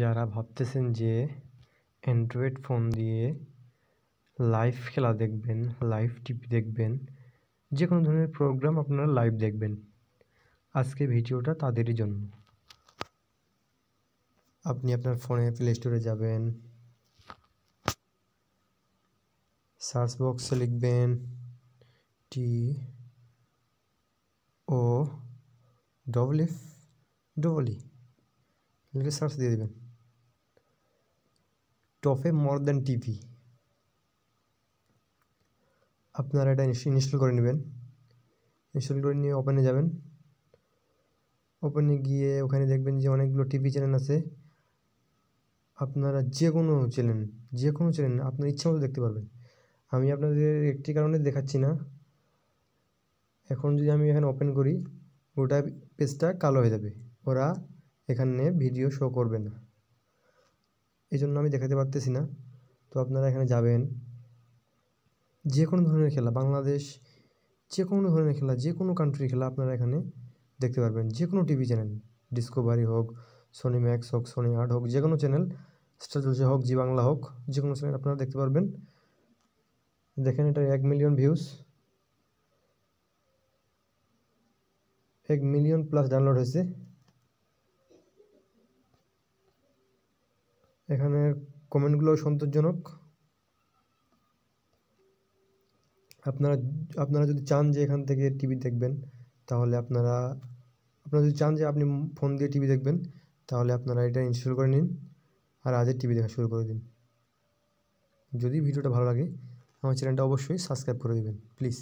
যারা ভাবতেছেন যে অ্যান্ড্রয়েড ফোন দিয়ে লাইভ খেলা দেখবেন লাইভ টিভি দেখবেন যে কোনো ধরনের প্রোগ্রাম আপনারা লাইভ দেখবেন আজকে ভিডিওটা তাদেরই জন্য আপনি আপনার ফোনে প্লে স্টোরে যাবেন সার্চ বক্সে লিখবেন T O double F double E search দিয়ে দেবেন টফে মোর দেন টিভি আপনারা এটা ইনস্টল করে নেবেন ইনস্টল করে নিয়ে ওপেনে যাবেন ওপেনে গিয়ে ওখানে দেখবেন যে অনেকগুলো টিভি চ্যানেল আছে আপনারা যে কোনো চ্যানেল যে কোনো চ্যানেল আপনার ইচ্ছা মতো দেখতে পারবেন আমি আপনাদের একটি কারণে দেখাচ্ছি না এখন যদি আমি এখানে ওপেন করি গোটা পেজটা কালো হয়ে যাবে ওরা এখানে ভিডিও শো করবে না এই জন্য আমি দেখাতে পারতেছি না তো আপনারা এখানে যাবেন যে কোনো ধরনের খেলা বাংলাদেশ যে কোনো ধরনের খেলা যে কোনো কান্ট্রির খেলা আপনারা এখানে দেখতে পারবেন যে কোনো টিভি চ্যানেল ডিসকোভারি হোক সোনি ম্যাক্স হোক সোনি আর্ট হোক যে কোনো চ্যানেল স্টার জলসে হোক জি বাংলা হোক যে কোনো চ্যানেল আপনারা দেখতে পারবেন দেখেন এটার এক মিলিয়ন ভিউস এক মিলিয়ন প্লাস ডাউনলোড হয়েছে এখানে কমেন্টগুলো সন্তোষজনক আপনারা আপনারা যদি চান যে এখান থেকে টিভি দেখবেন তাহলে আপনারা আপনারা যদি চান যে আপনি ফোন দিয়ে টিভি দেখবেন তাহলে আপনারা এটা ইনস্টল করে নিন আর আজের টিভি দেখা শুরু করে দিন যদি ভিডিওটা ভালো লাগে আমার চ্যানেলটা অবশ্যই সাবস্ক্রাইব করে দেবেন প্লিজ